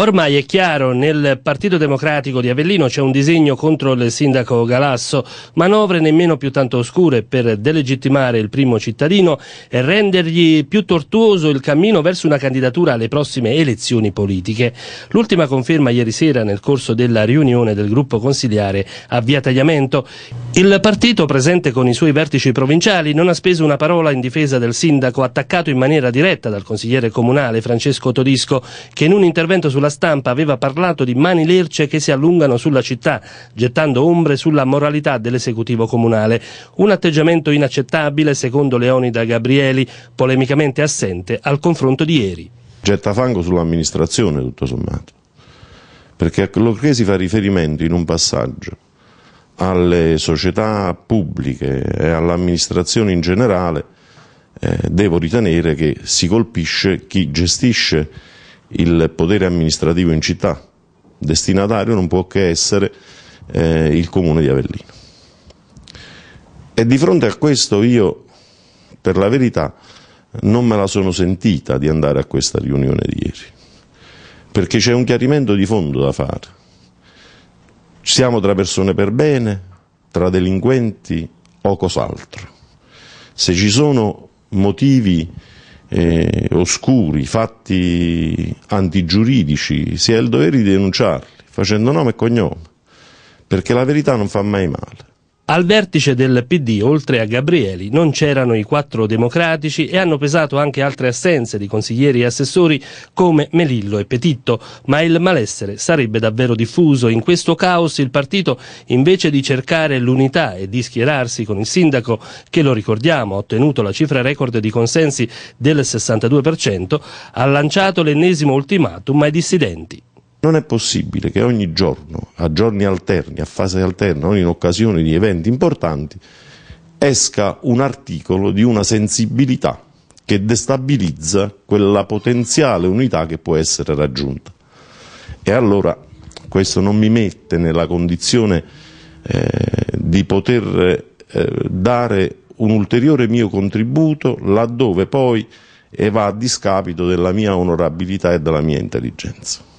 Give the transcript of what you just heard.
Ormai è chiaro, nel Partito Democratico di Avellino c'è un disegno contro il sindaco Galasso, manovre nemmeno più tanto oscure per delegittimare il primo cittadino e rendergli più tortuoso il cammino verso una candidatura alle prossime elezioni politiche. L'ultima conferma ieri sera nel corso della riunione del gruppo consigliare a Via Tagliamento. Il partito, presente con i suoi vertici provinciali, non ha speso una parola in difesa del sindaco, attaccato in maniera diretta dal consigliere comunale Francesco Todisco, che in un intervento sulla stampa aveva parlato di mani lerce che si allungano sulla città, gettando ombre sulla moralità dell'esecutivo comunale. Un atteggiamento inaccettabile, secondo Leonida Gabrieli, polemicamente assente al confronto di ieri. Getta fango sull'amministrazione, tutto sommato, perché a quello che si fa riferimento in un passaggio alle società pubbliche e all'amministrazione in generale, eh, devo ritenere che si colpisce chi gestisce il potere amministrativo in città. Destinatario non può che essere eh, il comune di Avellino. E di fronte a questo io, per la verità, non me la sono sentita di andare a questa riunione di ieri, perché c'è un chiarimento di fondo da fare siamo tra persone per bene, tra delinquenti o cos'altro. Se ci sono motivi eh, oscuri, fatti antigiuridici, si ha il dovere di denunciarli, facendo nome e cognome, perché la verità non fa mai male. Al vertice del PD, oltre a Gabrieli, non c'erano i quattro democratici e hanno pesato anche altre assenze di consiglieri e assessori come Melillo e Petitto, ma il malessere sarebbe davvero diffuso. In questo caos il partito, invece di cercare l'unità e di schierarsi con il sindaco, che lo ricordiamo ha ottenuto la cifra record di consensi del 62%, ha lanciato l'ennesimo ultimatum ai dissidenti. Non è possibile che ogni giorno, a giorni alterni, a fase alterna, in occasione di eventi importanti, esca un articolo di una sensibilità che destabilizza quella potenziale unità che può essere raggiunta. E allora questo non mi mette nella condizione eh, di poter eh, dare un ulteriore mio contributo laddove poi va a discapito della mia onorabilità e della mia intelligenza.